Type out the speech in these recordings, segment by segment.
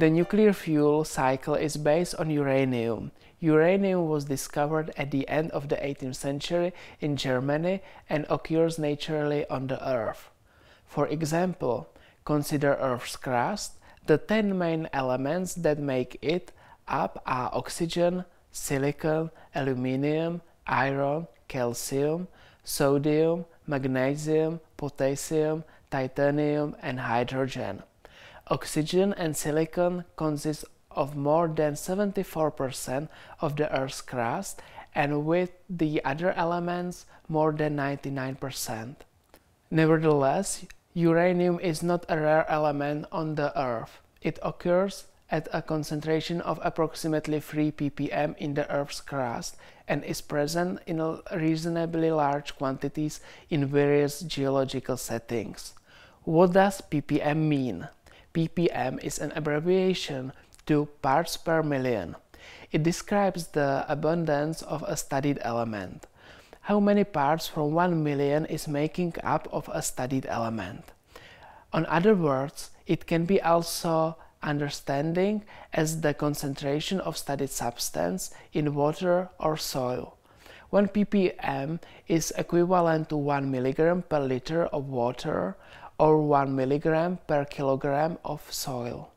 The nuclear fuel cycle is based on uranium. Uranium was discovered at the end of the 18th century in Germany and occurs naturally on the Earth. For example, consider Earth's crust. The 10 main elements that make it up are oxygen, silicon, aluminium, iron, calcium, sodium, magnesium, potassium, titanium and hydrogen. Oxygen and silicon consist of more than 74% of the Earth's crust and with the other elements more than 99%. Nevertheless, uranium is not a rare element on the Earth. It occurs at a concentration of approximately 3 ppm in the Earth's crust and is present in reasonably large quantities in various geological settings. What does ppm mean? ppm is an abbreviation to parts per million. It describes the abundance of a studied element. How many parts from 1 million is making up of a studied element? On other words, it can be also understanding as the concentration of studied substance in water or soil. 1 ppm is equivalent to 1 milligram per liter of water or 1 milligram per kilogram of soil.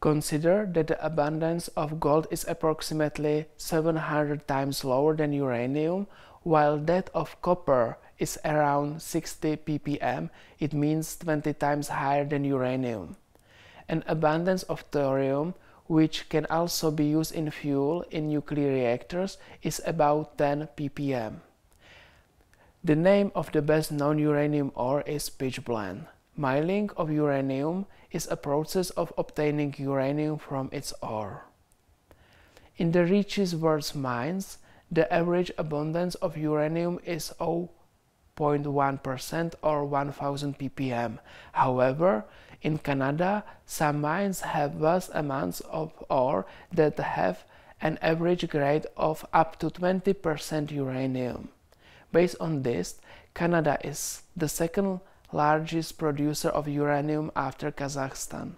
Consider that the abundance of gold is approximately 700 times lower than uranium, while that of copper is around 60 ppm, it means 20 times higher than uranium. An abundance of thorium, which can also be used in fuel in nuclear reactors, is about 10 ppm. The name of the best known uranium ore is pitchblende. Mining of uranium is a process of obtaining uranium from its ore. In the richest world's mines, the average abundance of uranium is 0.1% or 1000 ppm. However, in Canada, some mines have vast amounts of ore that have an average grade of up to 20% uranium. Based on this, Canada is the second largest producer of uranium after Kazakhstan.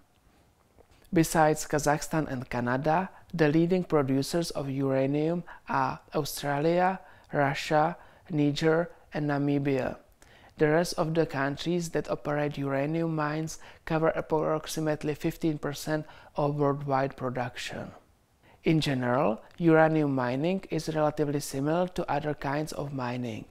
Besides Kazakhstan and Canada, the leading producers of uranium are Australia, Russia, Niger, and Namibia. The rest of the countries that operate uranium mines cover approximately 15% of worldwide production. In general, uranium mining is relatively similar to other kinds of mining.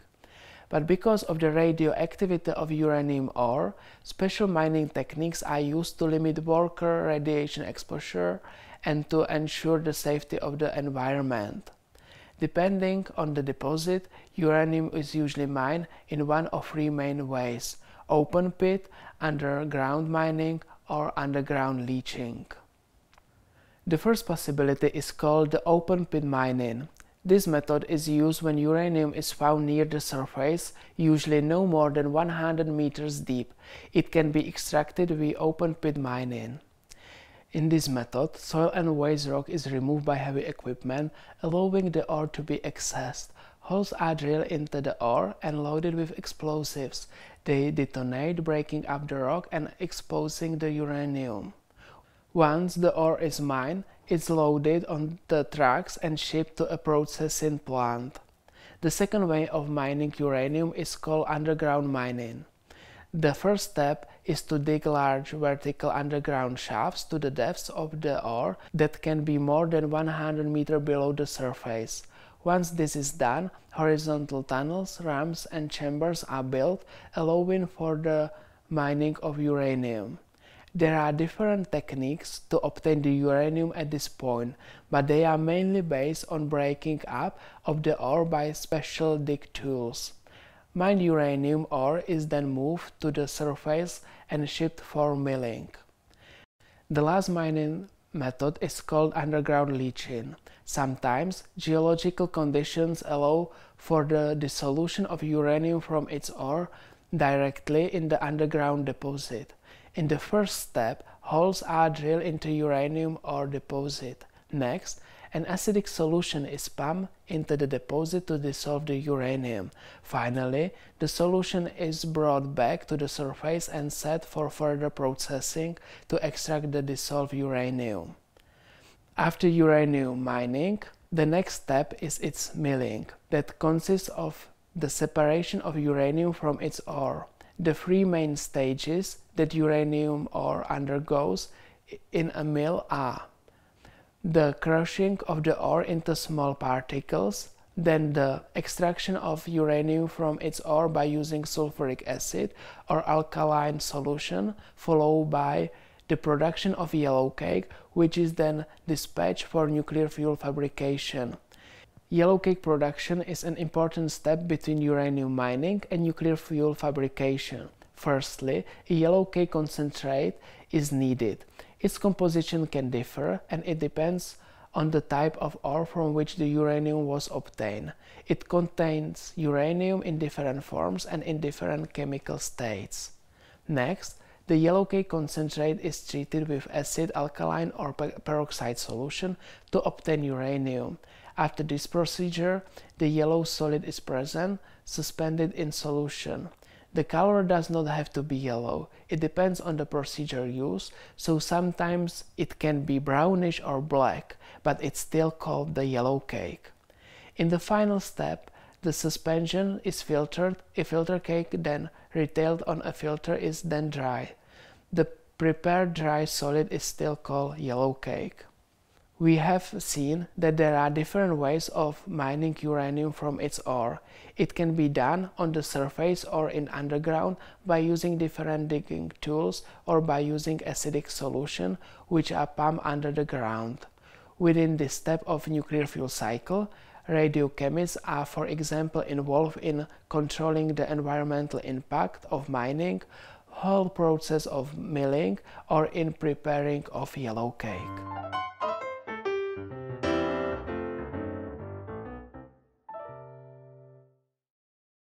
But because of the radioactivity of uranium ore, special mining techniques are used to limit worker radiation exposure and to ensure the safety of the environment. Depending on the deposit, uranium is usually mined in one of three main ways open pit, underground mining, or underground leaching. The first possibility is called the open pit mining. This method is used when uranium is found near the surface, usually no more than 100 meters deep. It can be extracted via open pit mining. In this method, soil and waste rock is removed by heavy equipment, allowing the ore to be accessed. Holes are drilled into the ore and loaded with explosives. They detonate, breaking up the rock and exposing the uranium. Once the ore is mined, it's loaded on the trucks and shipped to a processing plant. The second way of mining uranium is called underground mining. The first step is to dig large vertical underground shafts to the depths of the ore that can be more than 100 meters below the surface. Once this is done, horizontal tunnels, ramps and chambers are built, allowing for the mining of uranium. There are different techniques to obtain the uranium at this point, but they are mainly based on breaking up of the ore by special dig tools. Mined uranium ore is then moved to the surface and shipped for milling. The last mining method is called underground leaching. Sometimes geological conditions allow for the dissolution of uranium from its ore directly in the underground deposit. In the first step, holes are drilled into uranium ore deposit. Next, an acidic solution is pumped into the deposit to dissolve the uranium. Finally, the solution is brought back to the surface and set for further processing to extract the dissolved uranium. After uranium mining, the next step is its milling, that consists of the separation of uranium from its ore. The three main stages that uranium ore undergoes in a mill are the crushing of the ore into small particles, then the extraction of uranium from its ore by using sulfuric acid or alkaline solution, followed by the production of yellow cake, which is then dispatched for nuclear fuel fabrication. Yellowcake production is an important step between uranium mining and nuclear fuel fabrication. Firstly, a yellowcake concentrate is needed. Its composition can differ and it depends on the type of ore from which the uranium was obtained. It contains uranium in different forms and in different chemical states. Next, the yellowcake concentrate is treated with acid, alkaline or peroxide solution to obtain uranium. After this procedure, the yellow solid is present, suspended in solution. The color does not have to be yellow. It depends on the procedure used, so sometimes it can be brownish or black, but it's still called the yellow cake. In the final step, the suspension is filtered, a filter cake then retailed on a filter is then dry. The prepared dry solid is still called yellow cake. We have seen that there are different ways of mining uranium from its ore. It can be done on the surface or in underground by using different digging tools or by using acidic solution which are pumped under the ground. Within this step of nuclear fuel cycle, radiochemists are for example involved in controlling the environmental impact of mining, whole process of milling or in preparing of yellow cake.